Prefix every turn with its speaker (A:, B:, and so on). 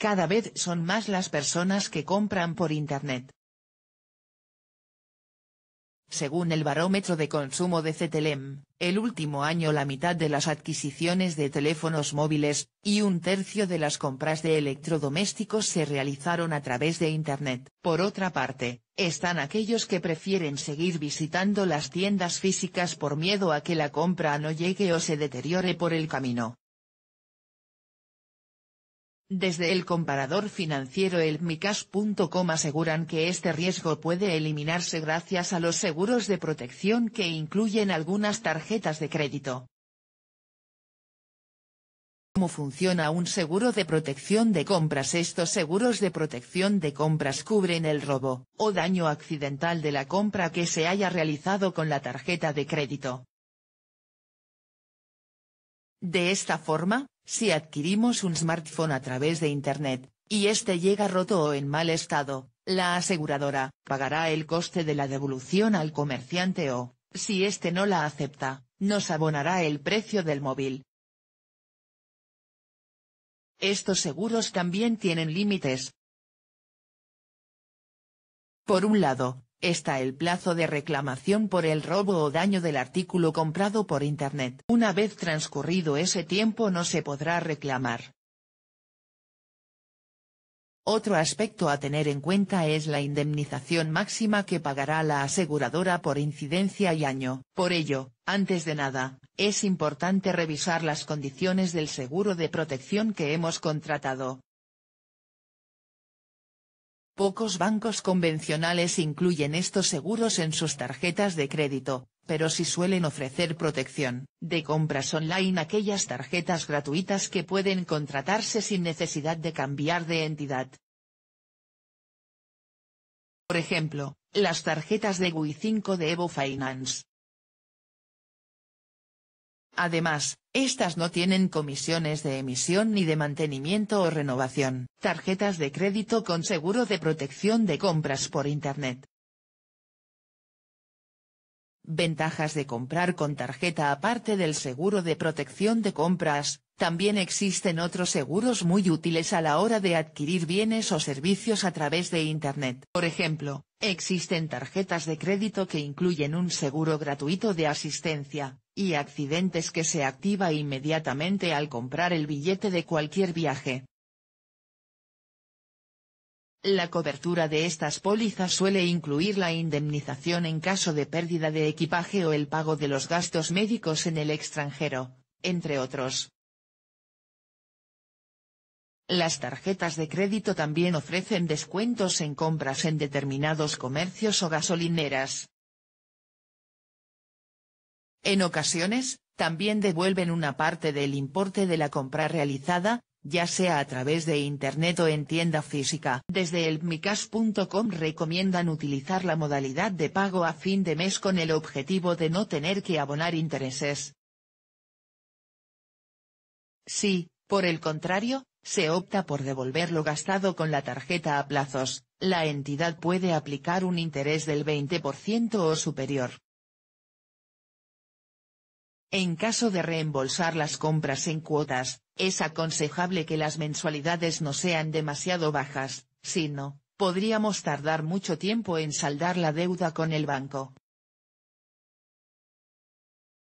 A: Cada vez son más las personas que compran por Internet. Según el barómetro de consumo de CTLM, el último año la mitad de las adquisiciones de teléfonos móviles, y un tercio de las compras de electrodomésticos se realizaron a través de Internet. Por otra parte, están aquellos que prefieren seguir visitando las tiendas físicas por miedo a que la compra no llegue o se deteriore por el camino. Desde el comparador financiero elmicas.com aseguran que este riesgo puede eliminarse gracias a los seguros de protección que incluyen algunas tarjetas de crédito. ¿Cómo funciona un seguro de protección de compras? Estos seguros de protección de compras cubren el robo, o daño accidental de la compra que se haya realizado con la tarjeta de crédito. De esta forma, si adquirimos un smartphone a través de Internet, y este llega roto o en mal estado, la aseguradora pagará el coste de la devolución al comerciante o, si éste no la acepta, nos abonará el precio del móvil. Estos seguros también tienen límites. Por un lado, está el plazo de reclamación por el robo o daño del artículo comprado por Internet. Una vez transcurrido ese tiempo no se podrá reclamar. Otro aspecto a tener en cuenta es la indemnización máxima que pagará la aseguradora por incidencia y año. Por ello, antes de nada, es importante revisar las condiciones del seguro de protección que hemos contratado, Pocos bancos convencionales incluyen estos seguros en sus tarjetas de crédito, pero sí suelen ofrecer protección de compras online aquellas tarjetas gratuitas que pueden contratarse sin necesidad de cambiar de entidad. Por ejemplo, las tarjetas de GUI 5 de Evo Finance, Además, estas no tienen comisiones de emisión ni de mantenimiento o renovación. Tarjetas de crédito con seguro de protección de compras por Internet. Ventajas de comprar con tarjeta aparte del seguro de protección de compras, también existen otros seguros muy útiles a la hora de adquirir bienes o servicios a través de Internet. Por ejemplo, existen tarjetas de crédito que incluyen un seguro gratuito de asistencia, y accidentes que se activa inmediatamente al comprar el billete de cualquier viaje. La cobertura de estas pólizas suele incluir la indemnización en caso de pérdida de equipaje o el pago de los gastos médicos en el extranjero, entre otros. Las tarjetas de crédito también ofrecen descuentos en compras en determinados comercios o gasolineras. En ocasiones, también devuelven una parte del importe de la compra realizada, ya sea a través de internet o en tienda física. Desde elmicas.com recomiendan utilizar la modalidad de pago a fin de mes con el objetivo de no tener que abonar intereses. Si, por el contrario, se opta por devolver lo gastado con la tarjeta a plazos, la entidad puede aplicar un interés del 20% o superior. En caso de reembolsar las compras en cuotas, es aconsejable que las mensualidades no sean demasiado bajas, sino, podríamos tardar mucho tiempo en saldar la deuda con el banco.